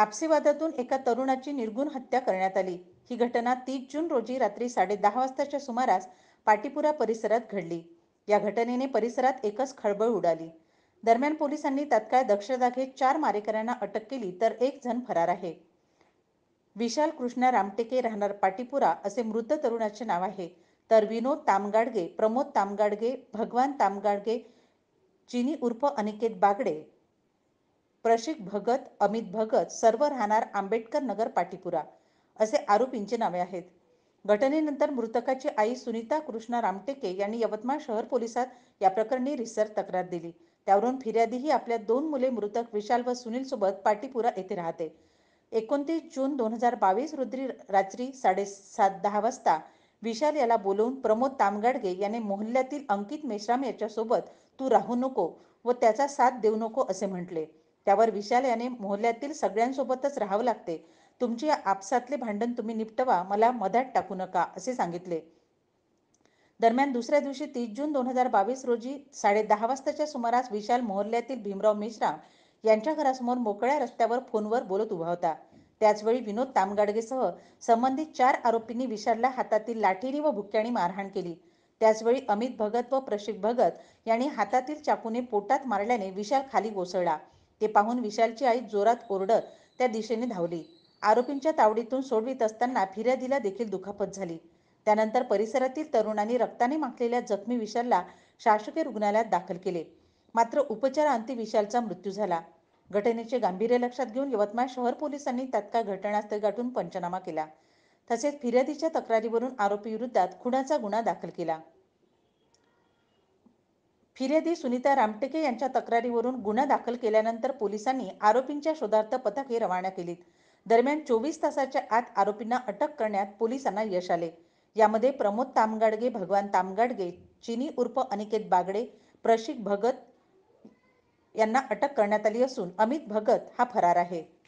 आपसेवादातून एका तरुणाची निर्गुण हत्या करण्यात आली ही घटना तीस जून रोजी रात्री साडेदहा वाजताच्या सुमारास पाटीपुरा परिसरात घडली या घटनेने परिसरात एकच खळबळ उडाली दरम्यान पोलिसांनी तात्काळ दक्षता घेत चार मारेकऱ्यांना अटक केली तर एक जण फरार आहे विशाल कृष्णा रामटेके राहणार पाटीपुरा असे मृत तरुणाचे नाव आहे तर विनोद तामगाडगे प्रमोद तामगाडगे भगवान तामगाडगे चिनी उर्फ अनिकेत बागडे प्रशिक भगत अमित भगत सर्व राहणार आंबेडकर नगर पाटीपुरा असे आरोपींचे नावे आहेत घटनेनंतर मृतकाची आई सुनीता कृष्णा रामटेके यांनी यवतमाळ शहर पोलिसात या प्रकरणी रिसर तक्रार दिली त्यावरून फिर्यादीही आपल्या दोन मुले मृतक विशाल व सुनील सोबत पाटीपुरा येथे राहते एकोणतीस जून दोन हजार बावीस रुद्री रात्री साडेसात दहा वाजता विशाल याला बोलवून प्रमोद तामगाडगे याने मोहल्ल्यातील अंकित मेश्राम याच्यासोबत तू राहू नको व त्याचा साथ देऊ नको असे म्हटले त्यावर विशाल याने मोहल्ल्यातील सगळ्यांसोबतच राहावं लागते तुमची आपसातले भांडण तुम्ही निपटवा मला मधात टाकू नका असे सांगितले दरम्यान दुसऱ्या दिवशी तीस जून दोन हजार बावीस रोजी साडे दहा वाजताच्या सुमारास विशाल मोहल्ल्यातील भीमराव मिश्रा यांच्या घरासमोर मोकळ्या रस्त्यावर फोनवर बोलत उभा होता त्याचवेळी विनोद तामगाडगेसह संबंधित चार आरोपींनी विशालला हातातील लाठीने व भुक्क्यानी मारहाण केली त्याचवेळी अमित भगत व प्रशिक भगत यांनी हातातील चाकूने पोटात मारल्याने विशाल खाली कोसळला ते पाहून विशालची आई जोरात ओरडत त्या दिशेने धावली आरोपींच्या तावडीतून सोडवित असताना फिर्यादीला देखील दुखापत झाली त्यानंतर परिसरातील तरुणांनी रक्ताने माखलेल्या जखमी विशालला शासकीय रुग्णालयात दाखल केले मात्र उपचाराअंती विशालचा मृत्यू झाला घटनेचे गांभीर्य लक्षात घेऊन यवतमाळ शहर पोलिसांनी तत्काळ घटनास्थळ गाठून पंचनामा केला तसेच फिर्यादीच्या तक्रारीवरून विरुद्धात खुनाचा गुन्हा दाखल केला फिर्यादी सुनीता रामटेके यांच्या तक्रारीवरून गुन्हा दाखल केल्यानंतर पोलिसांनी आरोपींच्या शोधार्थ पथके रवाना केलीत दरम्यान चोवीस तासाच्या आत आरोपींना अटक करण्यात पोलिसांना यश आले यामध्ये प्रमोद तामगाडगे भगवान तामगाडगे चिनी उर्फ अनिकेत बागडे प्रशिक भगत यांना अटक करण्यात आली असून अमित भगत हा फरार आहे